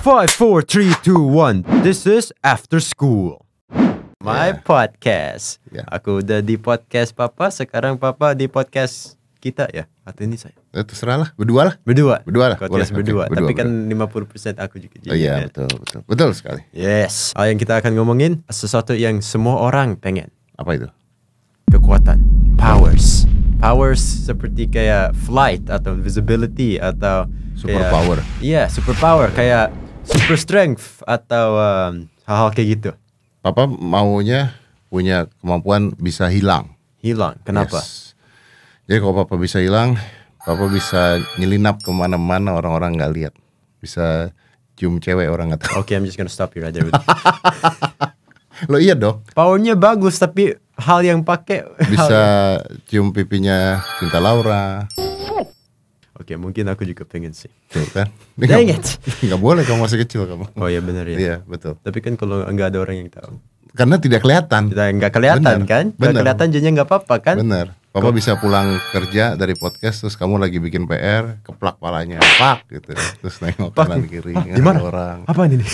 Five, four, three, two, one. This is After School. My yeah. podcast. Yeah. Aku udah di podcast Papa, sekarang Papa di podcast kita ya. Atau ini saya? Eh, terserah lah, berdua lah. Berdua. Berdua lah. Podcast Boleh, berdua. Okay. Tapi kan berdua. kan 50% aku juga. Jadi oh iya, ya. betul, betul. Betul sekali. Yes. Oh, yang kita akan ngomongin sesuatu yang semua orang pengen. Apa itu? Kekuatan. Powers. Powers seperti kayak flight atau visibility atau super power. Iya, yeah, power kayak super strength atau hal um, hal-hal kayak gitu? Papa maunya punya kemampuan bisa hilang. Hilang. Kenapa? Yes. Jadi kalau papa bisa hilang, papa bisa nyelinap kemana-mana orang-orang nggak lihat. Bisa cium cewek orang nggak tahu. Oke, okay, I'm just gonna stop you right there. Lo iya dong. Powernya bagus tapi hal yang pakai bisa cium pipinya Cinta Laura. Oke, mungkin aku juga pengen sih. Tuh kan. Dang it. Gak boleh kamu masih kecil kamu. Oh iya benar ya. Iya, betul. Tapi kan kalau nggak ada orang yang tahu. Karena tidak kelihatan. Tidak enggak kelihatan bener, kan? Enggak kelihatan jadinya nggak apa-apa kan? Benar. Papa Kok? bisa pulang kerja dari podcast terus kamu lagi bikin PR, keplak palanya, pak gitu. Terus nengok pak, kanan kiri, gimana? orang. Apa ini?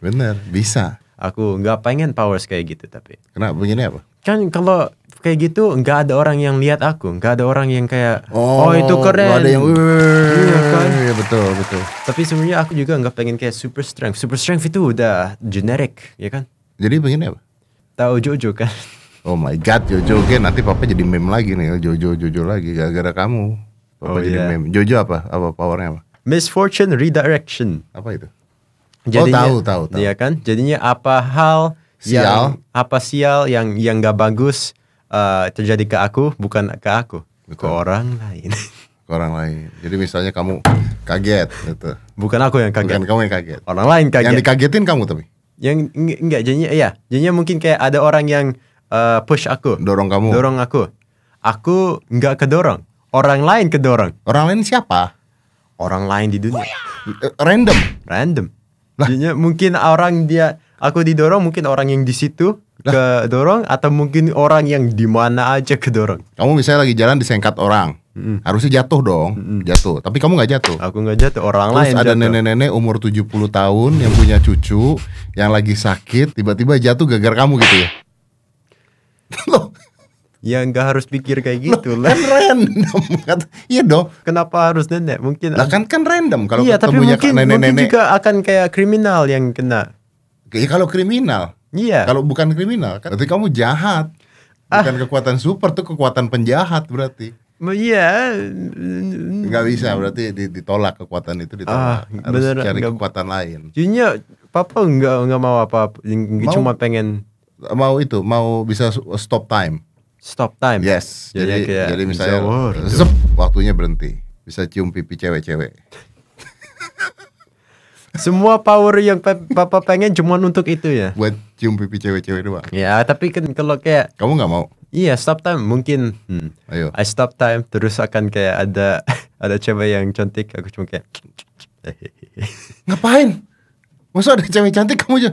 Benar, bisa. Aku nggak pengen powers kayak gitu tapi. Kenapa begini apa? Kan kalau kayak gitu nggak ada orang yang lihat aku nggak ada orang yang kayak oh, oh itu keren gak ada yang iya kan iya betul betul tapi sebenarnya aku juga nggak pengen kayak super strength super strength itu udah generic ya kan jadi pengen apa tahu Jojo kan oh my god Jojo oke okay, nanti papa jadi meme lagi nih Jojo Jojo lagi gara-gara kamu papa oh, jadi yeah. meme Jojo apa apa powernya apa misfortune redirection apa itu oh, jadinya, oh tahu tahu tahu iya kan jadinya apa hal sial yang, apa sial yang yang nggak bagus uh, terjadi ke aku bukan ke aku, Betul. ke orang lain. Ke orang lain. Jadi misalnya kamu kaget gitu. Bukan aku yang kaget. Bukan kamu yang kaget. Orang lain kaget. Yang dikagetin kamu tapi. Yang enggak jadinya ya, jadinya mungkin kayak ada orang yang uh, push aku. Dorong kamu. Dorong aku. Aku nggak kedorong. Orang lain kedorong. Orang lain siapa? Orang lain di dunia. Eh, random. Random. Lah. Jadinya mungkin orang dia aku didorong mungkin orang yang di situ ke dorong atau mungkin orang yang di mana aja dorong. Kamu misalnya lagi jalan disengkat orang. Mm. Harusnya jatuh dong, mm. jatuh. Tapi kamu nggak jatuh. Aku nggak jatuh, orang Terus lain ada nenek-nenek umur 70 tahun yang punya cucu yang lagi sakit, tiba-tiba jatuh gagar kamu gitu ya. Loh. Ya nggak harus pikir kayak gitu Loh, lah. Kan random. iya dong. Kenapa harus nenek? Mungkin Lah kan kan random kalau iya, ketemunya tapi mungkin, nenek-nenek. Mungkin juga akan kayak kriminal yang kena. Ya kalau kriminal Iya. Kalau bukan kriminal kan berarti kamu jahat. Ah. Bukan kekuatan super tuh kekuatan penjahat berarti. Iya. Enggak bisa berarti ditolak kekuatan itu ditolak. Ah, Harus bener, cari enggak, kekuatan lain. Jadinya papa enggak enggak mau apa-apa, cuma pengen mau itu, mau bisa stop time. Stop time. Yes. Jadi jadi, kayak jadi misalnya bisa, zep, gitu. waktunya berhenti. Bisa cium pipi cewek-cewek. Semua power yang papa pengen cuma untuk itu ya. Buat cium pipi cewek-cewek doang. Ya, tapi kan kalau kayak kamu nggak mau. Iya, stop time mungkin. Hmm, Ayo. I stop time terus akan kayak ada ada cewek yang cantik aku cuma kayak ngapain? Masa ada cewek cantik kamu aja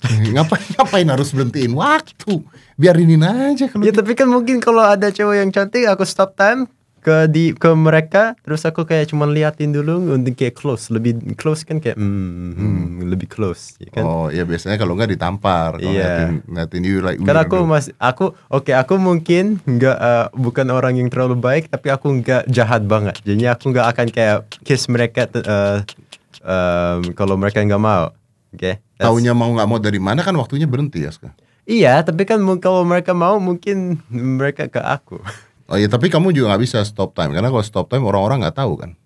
ngapain ngapain harus berhentiin waktu biarinin aja kalau ya gitu. tapi kan mungkin kalau ada cewek yang cantik aku stop time ke di ke mereka terus aku kayak cuma liatin dulu untuk kayak close lebih close kan kayak mm, hmm. lebih close ya kan oh iya biasanya kalau nggak ditampar kalau yeah. ngeliatin ngeliatin you like karena aku mas aku oke okay, aku mungkin nggak uh, bukan orang yang terlalu baik tapi aku nggak jahat banget jadinya aku nggak akan kayak kiss mereka uh, um, kalau mereka nggak mau oke okay, taunya mau nggak mau dari mana kan waktunya berhenti ya sekarang Iya, tapi kan kalau mereka mau mungkin mereka ke aku. Oh iya, tapi kamu juga nggak bisa stop time karena kalau stop time orang-orang nggak tahu kan.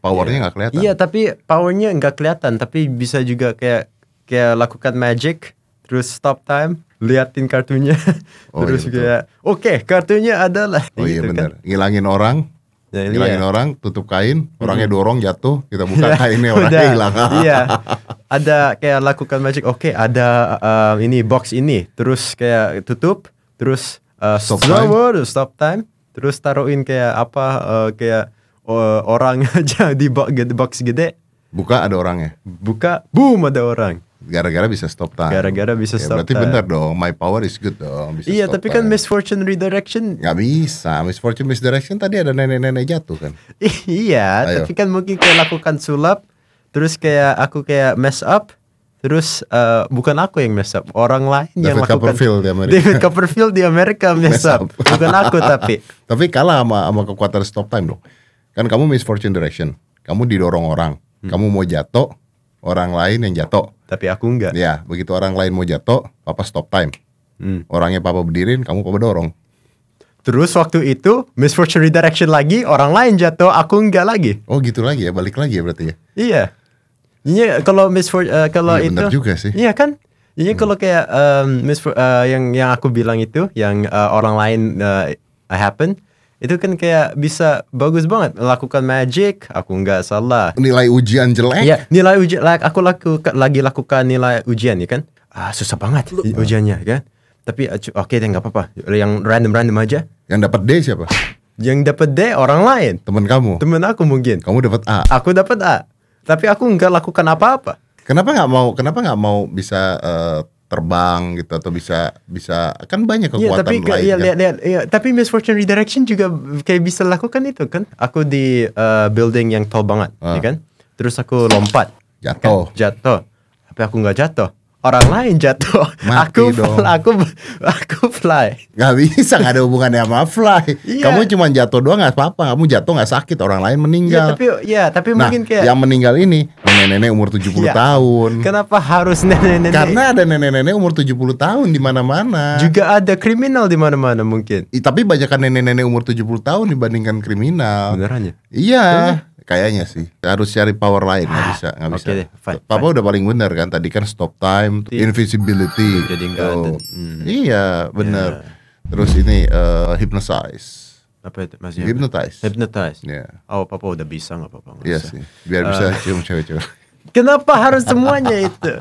Powernya iya. nggak yeah. kelihatan. Iya, tapi powernya nggak kelihatan, tapi bisa juga kayak kayak lakukan magic terus stop time liatin kartunya oh, iya, terus iya, kayak oke okay, kartunya adalah oh iya bener gitu kan. benar kan? ngilangin orang ya, iya. ngilangin iya. orang tutup kain orangnya dorong jatuh kita buka kainnya orangnya hilang iya ada kayak lakukan magic oke okay, ada uh, ini box ini terus kayak tutup terus uh, stop stop time. stop time terus taruhin kayak apa uh, kayak uh, orang aja di box gede buka ada orangnya buka boom ada orang gara-gara bisa stop time gara-gara bisa ya, stop berarti time berarti benar dong my power is good dong bisa iya tapi kan time. kan misfortune redirection nggak bisa misfortune misdirection tadi ada nenek-nenek jatuh kan iya Ayo. tapi kan mungkin kayak lakukan sulap terus kayak aku kayak mess up Terus uh, bukan aku yang mess up, orang lain David yang melakukan. Copperfield di Amerika. David Copperfield di Amerika mess, up. Bukan aku tapi. tapi kalah sama sama kekuatan stop time loh. Kan kamu misfortune direction. Kamu didorong orang. Hmm. Kamu mau jatuh, orang lain yang jatuh. Tapi aku enggak. Ya, begitu orang lain mau jatuh, papa stop time. Hmm. Orangnya papa berdirin, kamu papa dorong. Terus waktu itu misfortune redirection lagi, orang lain jatuh, aku enggak lagi. Oh gitu lagi ya, balik lagi ya berarti ya. Iya. Iya, kalau Miss For uh, kalau ya, itu. juga sih. Iya kan? Iya hmm. kalau kayak um, Miss For, uh, yang yang aku bilang itu, yang uh, orang lain uh, happen itu kan kayak bisa bagus banget lakukan magic aku nggak salah nilai ujian jelek Iya, nilai ujian like, aku laku lagi lakukan nilai ujian ya kan ah, susah banget Lu, ujiannya ya kan tapi oke okay, nggak apa-apa yang random random aja yang dapat D siapa yang dapat D orang lain teman kamu teman aku mungkin kamu dapat A aku dapat A tapi aku nggak lakukan apa-apa kenapa nggak mau kenapa nggak mau bisa uh, terbang gitu atau bisa bisa kan banyak iya, kekuatan ya, tapi, lain ya, kan? lihat, lihat, ya, tapi misfortune redirection juga kayak bisa lakukan itu kan aku di uh, building yang tol banget uh. ya kan terus aku lompat ya kan? jatuh kan? jatuh tapi aku nggak jatuh orang lain jatuh. Mati aku dong. aku aku fly. Gak bisa, gak ada hubungannya sama fly. Iya. Kamu cuma jatuh doang gak apa-apa. Kamu jatuh gak sakit, orang lain meninggal. Yeah, tapi ya, tapi nah, mungkin kayak yang meninggal ini nenek-nenek umur 70 yeah. Iya. tahun. Kenapa harus nenek-nenek? Karena ada nenek-nenek umur 70 tahun di mana-mana. Juga ada kriminal di mana-mana mungkin. I, tapi banyakan nenek-nenek umur 70 tahun dibandingkan kriminal. Beneran ya? Iya. Beneran kayaknya sih harus cari power lain nggak ah, bisa nggak bisa deh, fine, papa fine. udah paling benar kan tadi kan stop time Tidak. invisibility jadi so, hmm. iya benar yeah. terus ini uh, hypnotize apa itu masih hypnotize hypnotize yeah. oh papa udah bisa nggak Papa iya iya sih biar bisa uh, cium cewek-cewek Kenapa harus semuanya itu?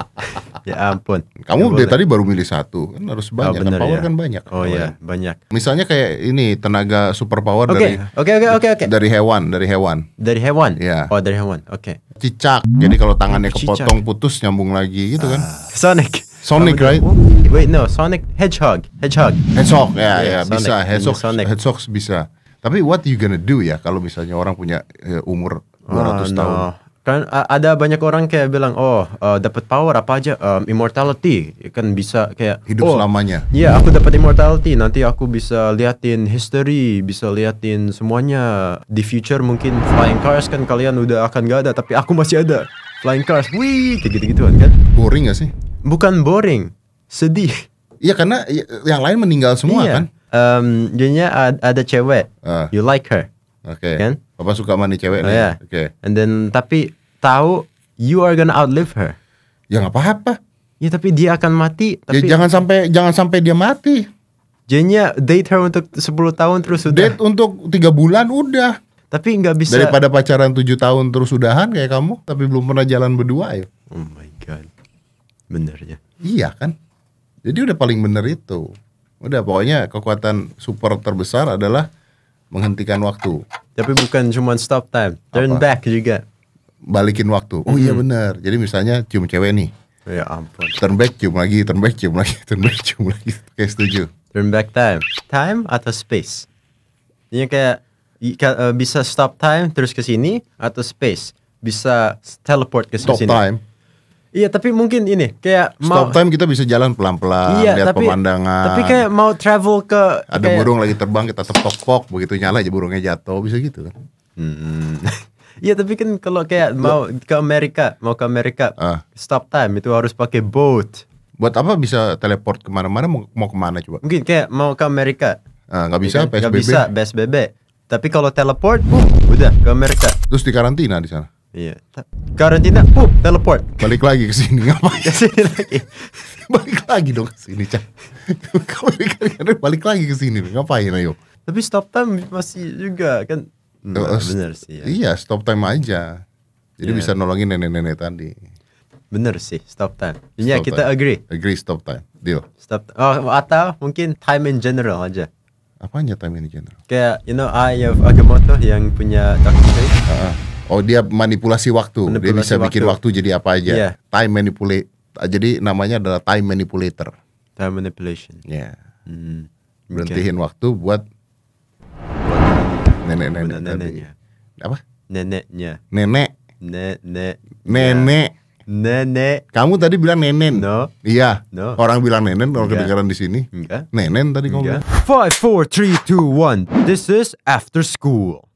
ya ampun. Kamu dari tadi baru milih satu, kan harus oh, banyak. Oh, bener, kan power ya. kan banyak. Oh iya, banyak. Misalnya kayak ini tenaga super power okay. dari Oke okay, oke okay, oke okay, oke. Okay. Dari hewan, dari hewan. Dari hewan? Iya. Oh, dari hewan. Oke. Okay. Cicak. Jadi kalau tangannya kepotong Cicak. putus nyambung lagi gitu kan. Ah, Sonic. Sonic, right? Wait, no, Sonic Hedgehog. Hedgehog. Hedgehog, ya, yeah, ya, yeah, bisa. Hedgehog, Sonic. Hedgehog bisa. Tapi what you gonna do ya kalau misalnya orang punya eh, umur 200 oh, no. tahun? kan ada banyak orang kayak bilang oh uh, dapat power apa aja um, immortality ya kan bisa kayak hidup oh, selamanya iya aku dapat immortality nanti aku bisa liatin history bisa liatin semuanya di future mungkin flying cars kan kalian udah akan gak ada tapi aku masih ada flying cars wih kayak gitu gituan kan boring gak sih bukan boring sedih iya karena ya, yang lain meninggal semua iya. kan um, jadinya ada cewek uh. you like her Oke. Okay. Kan? Papa suka mandi cewek oh, nih. Iya. Yeah. Oke. Okay. And then tapi tahu you are gonna outlive her. Ya nggak apa-apa. Ya tapi dia akan mati. Ya, tapi... Ya, jangan sampai jangan sampai dia mati. Jenya date her untuk 10 tahun terus sudah. Date untuk tiga bulan udah. Tapi nggak bisa. Daripada pacaran 7 tahun terus sudahan kayak kamu, tapi belum pernah jalan berdua ya. Oh my god. benernya Iya kan. Jadi udah paling bener itu. Udah pokoknya kekuatan super terbesar adalah menghentikan waktu. Tapi bukan cuma stop time, turn Apa? back juga balikin waktu. Oh iya hmm. benar. Jadi misalnya cium cewek nih. Ya ampun. Turn back cium lagi, turn back cium lagi, turn back cium lagi. Kayak setuju. Turn back time. Time atau space? Ini iya, kayak eh, bisa stop time terus ke sini atau space bisa teleport ke sini. Stop time. Iya tapi mungkin ini kayak mau, stop time kita bisa jalan pelan-pelan iya, lihat tapi, pemandangan. Tapi kayak mau travel ke ada kayak, burung lagi terbang kita tepok-pok begitu nyala aja burungnya jatuh bisa gitu kan. Hmm. Iya tapi kan kalau kayak mau ke Amerika, mau ke Amerika, ah. stop time itu harus pakai boat. Buat apa bisa teleport kemana-mana? Mau, mau kemana coba? Mungkin kayak mau ke Amerika. Ah, gak bisa, PSBB. Gak bisa, PSBB. Tapi kalau teleport, uh, udah ke Amerika. Terus di karantina di sana. Iya. Karantina, uh, teleport. Balik lagi ke sini ngapain? Ke sini lagi. balik lagi dong ke sini, Cak. Kan, kan, balik lagi ke sini, ngapain ayo? Tapi stop time masih juga kan Nah, bener sih. Ya. Iya, stop time aja. Jadi yeah. bisa nolongin nenek-nenek tadi. Bener sih, stop time. Iya, kita time. agree. Agree stop time. Deal. Stop. Oh, atau mungkin time in general aja. apa aja time in general? Kayak you know ayam agamoto yang punya Dr. Uh, oh, dia manipulasi waktu. Manipulasi dia bisa waktu. bikin waktu jadi apa aja. Yeah. Time manipulate. Jadi namanya adalah time manipulator. Time manipulation. Ya. Yeah. Hmm. Berhentiin okay. waktu buat nenek nenek neneknya apa neneknya nenek nenek nenek nenek kamu tadi bilang nenen no iya no orang bilang nenen orang kedengaran di sini nenek nenen tadi kamu five four three two one this is after school